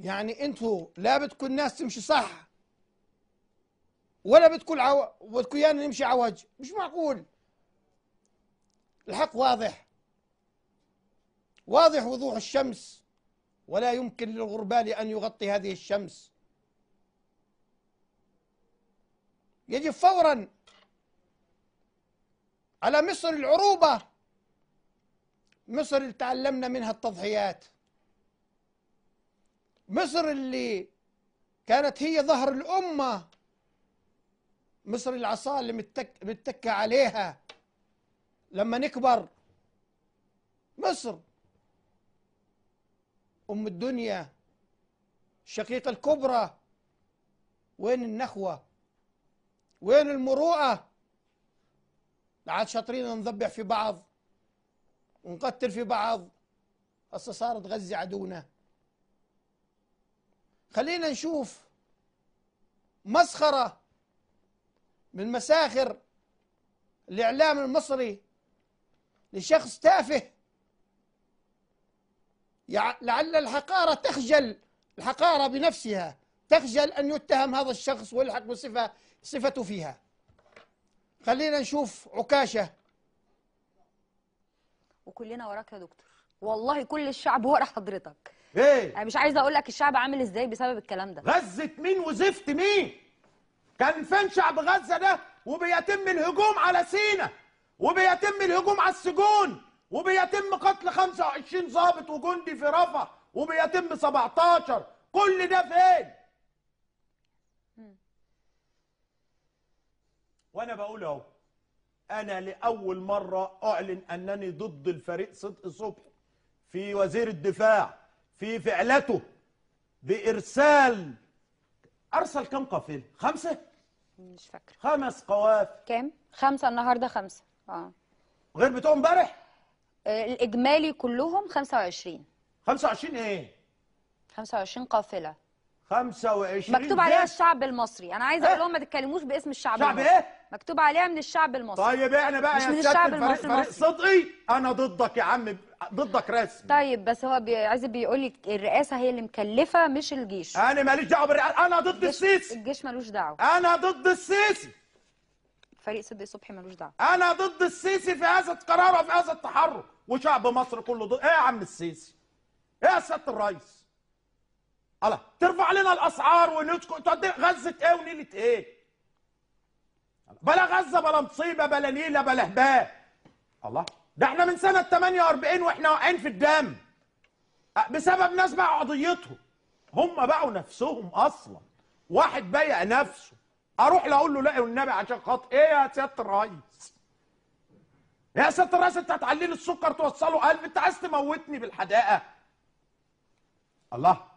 يعني انتوا لا بدكم الناس تمشي صح ولا بدكم العو... بدكم ايانا نمشي عوج مش معقول الحق واضح واضح وضوح الشمس ولا يمكن للغربال ان يغطي هذه الشمس يجب فورا على مصر العروبه مصر اللي تعلمنا منها التضحيات مصر اللي كانت هي ظهر الأمة مصر العصا اللي متك متكة عليها لما نكبر مصر أم الدنيا الشقيقة الكبرى وين النخوة وين المروءة عاد شاطرين نذبح في بعض ونقتل في بعض هسه صارت غزة عدونا خلينا نشوف مسخرة من مساخر الإعلام المصري لشخص تافه لعل الحقارة تخجل الحقارة بنفسها تخجل أن يتهم هذا الشخص ويلحق بصفة صفته فيها خلينا نشوف عكاشة وكلنا وراك يا دكتور والله كل الشعب ورا حضرتك ايه انا مش عايزه اقول لك الشعب عامل ازاي بسبب الكلام ده غزه مين وزفت مين كان فين شعب غزه ده وبيتم الهجوم على سينا وبيتم الهجوم على السجون وبيتم قتل 25 ضابط وجندي في رفح وبيتم 17 كل ده فين وانا بقول اهو انا لاول مره اعلن انني ضد الفريق صدق صبحي في وزير الدفاع في فعلته بإرسال أرسل كم قافلة؟ خمسة؟ مش فاكرة خمس قوافل كام؟ خمسة النهاردة خمسة اه غير بتوع امبارح؟ آه، الإجمالي كلهم 25 25 إيه؟ 25 قافلة 25 مكتوب عليها الشعب المصري انا عايز اقول إيه؟ لهم ما تتكلموش باسم الشعب شعب المصري ايه مكتوب عليها من الشعب المصري طيب احنا إيه؟ بقى مش من الشعب فريق المصري فريق صدقي انا ضدك يا عم ضدك رسمي طيب بس هو بي... عايز بيقول لك الرئاسه هي اللي مكلفه مش الجيش انا ماليش دعوه بالرئاسه انا ضد الجيش... السيسي الجيش ملوش دعوه انا ضد السيسي فريق صدق صبحي ملوش دعوه انا ضد السيسي في هذا القرار وفي هذا التحرك وشعب مصر كله ضد ايه يا عم السيسي ايه يا سياده الرئيس الله ترفع لنا الاسعار ونسكت غزه ايه ونيله ايه بلا غزه بلا مصيبه بلا نيله بلا هباء الله ده احنا من سنه 48 واحنا واقعين في الدم بسبب ناس باعوا قضيتهم هم باعوا نفسهم اصلا واحد بايع نفسه اروح لاقول اقول له لا والنبي عشان خاطر ايه يا سياده الرئيس يا سياده الرئيس انت هتعلي لي السكر توصله قلب انت عايز تموتني بالحداقه الله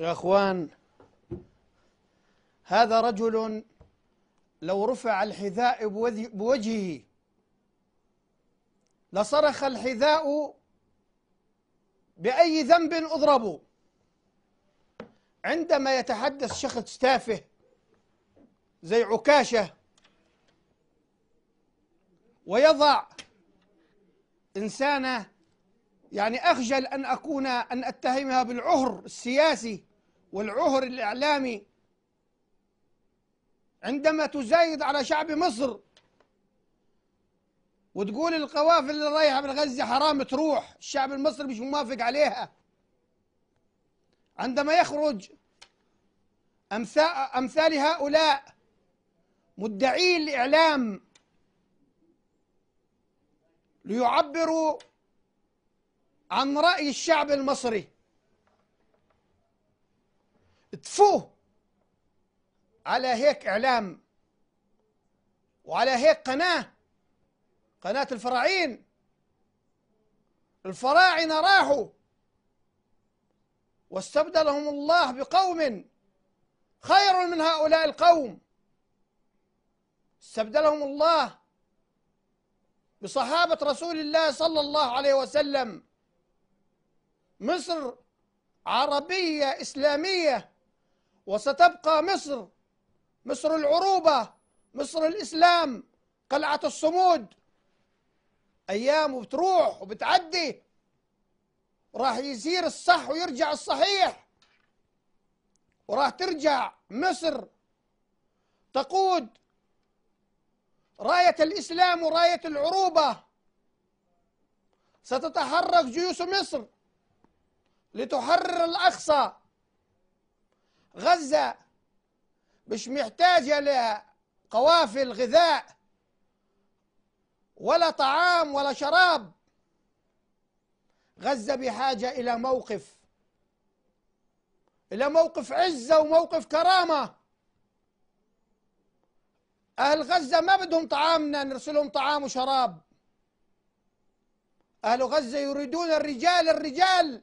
يا أخوان هذا رجل لو رفع الحذاء بوجهه لصرخ الحذاء بأي ذنب أضرب عندما يتحدث شخص تافه زي عكاشة ويضع إنسانة يعني أخجل أن أكون أن أتهمها بالعهر السياسي والعهر الإعلامي عندما تزايد على شعب مصر وتقول القوافل اللي رايحة من غزة حرام تروح الشعب المصري مش موافق عليها عندما يخرج أمثال هؤلاء مدعي الإعلام ليعبروا عن رأي الشعب المصري تفوه على هيك إعلام وعلى هيك قناة قناة الفراعين الفراعنة راحوا واستبدلهم الله بقوم خير من هؤلاء القوم استبدلهم الله بصحابة رسول الله صلى الله عليه وسلم مصر عربية إسلامية وستبقى مصر مصر العروبة مصر الإسلام قلعة الصمود أيام وبتروح وبتعدي وراح يسير الصح ويرجع الصحيح وراح ترجع مصر تقود راية الإسلام وراية العروبة ستتحرك جيوش مصر لتحرر الأقصى غزة مش محتاجة لقوافل غذاء ولا طعام ولا شراب غزة بحاجة إلى موقف إلى موقف عزة وموقف كرامة أهل غزة ما بدهم طعامنا نرسلهم طعام وشراب أهل غزة يريدون الرجال الرجال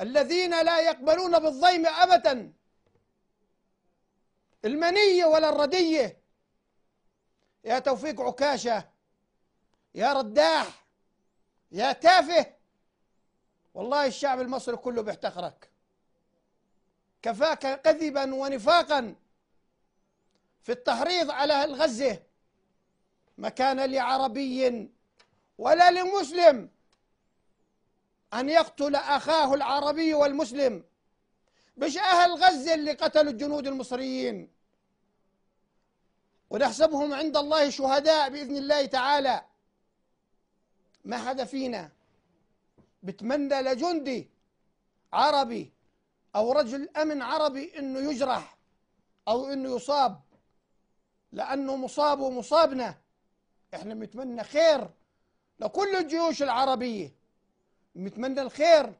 الذين لا يقبلون بالضيم أبدا المنية ولا الردية يا توفيق عكاشة يا رداح يا تافه والله الشعب المصري كله بيحتقرك كفاك كذبا ونفاقا في التحريض على الغزة ما كان لعربي ولا لمسلم أن يقتل أخاه العربي والمسلم مش أهل غزة اللي قتلوا الجنود المصريين ونحسبهم عند الله شهداء بإذن الله تعالى ما حدا فينا بتمنى لجندي عربي أو رجل أمن عربي أنه يجرح أو أنه يصاب لأنه مصاب ومصابنا إحنا بنتمنى خير لكل الجيوش العربية متمنى الخير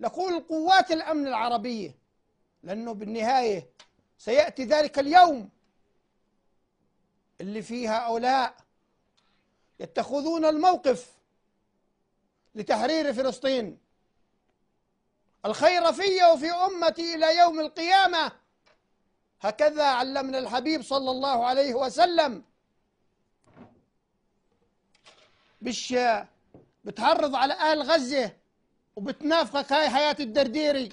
لكل قوات الأمن العربية لأنه بالنهاية سيأتي ذلك اليوم اللي فيه هؤلاء يتخذون الموقف لتحرير فلسطين الخير في وفي أمتي إلى يوم القيامة هكذا علمنا الحبيب صلى الله عليه وسلم مش بتعرض على أهل غزة وبتنافقك هاي حياة الدرديري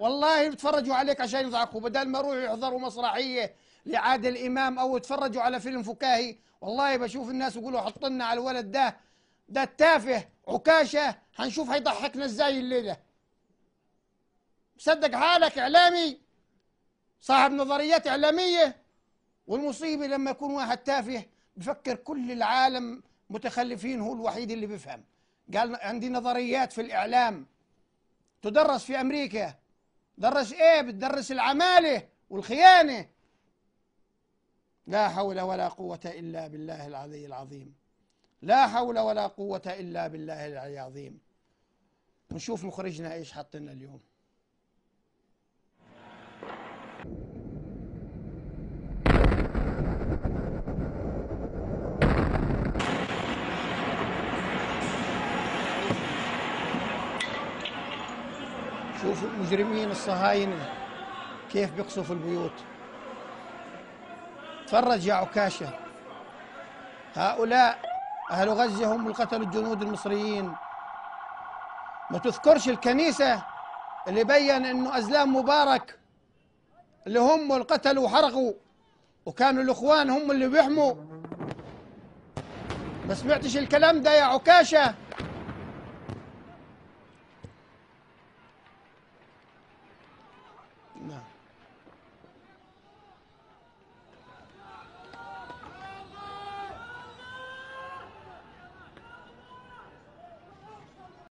والله بتفرجوا عليك عشان يضحكوا بدل ما يروحوا يحضروا مسرحية لعادل إمام أو يتفرجوا على فيلم فكاهي والله بشوف الناس يقولوا حط لنا على الولد ده ده التافه عكاشة حنشوف هيضحكنا ازاي الليلة مصدق حالك إعلامي صاحب نظريات إعلامية والمصيبة لما يكون واحد تافه بفكر كل العالم متخلفين هو الوحيد اللي بيفهم قال عندي نظريات في الإعلام تدرس في أمريكا درس إيه بتدرس العمالة والخيانة لا حول ولا قوة إلا بالله العلي العظيم لا حول ولا قوة إلا بالله العلي العظيم نشوف مخرجنا إيش حط لنا اليوم المجرمين الصهاينة كيف بيقصفوا البيوت تفرج يا عكاشة هؤلاء أهل غزة هم اللي قتلوا الجنود المصريين ما تذكرش الكنيسة اللي بين أنه أزلام مبارك اللي هم اللي قتلوا وحرقوا وكانوا الإخوان هم اللي بيحموا ما سمعتش الكلام ده يا عكاشة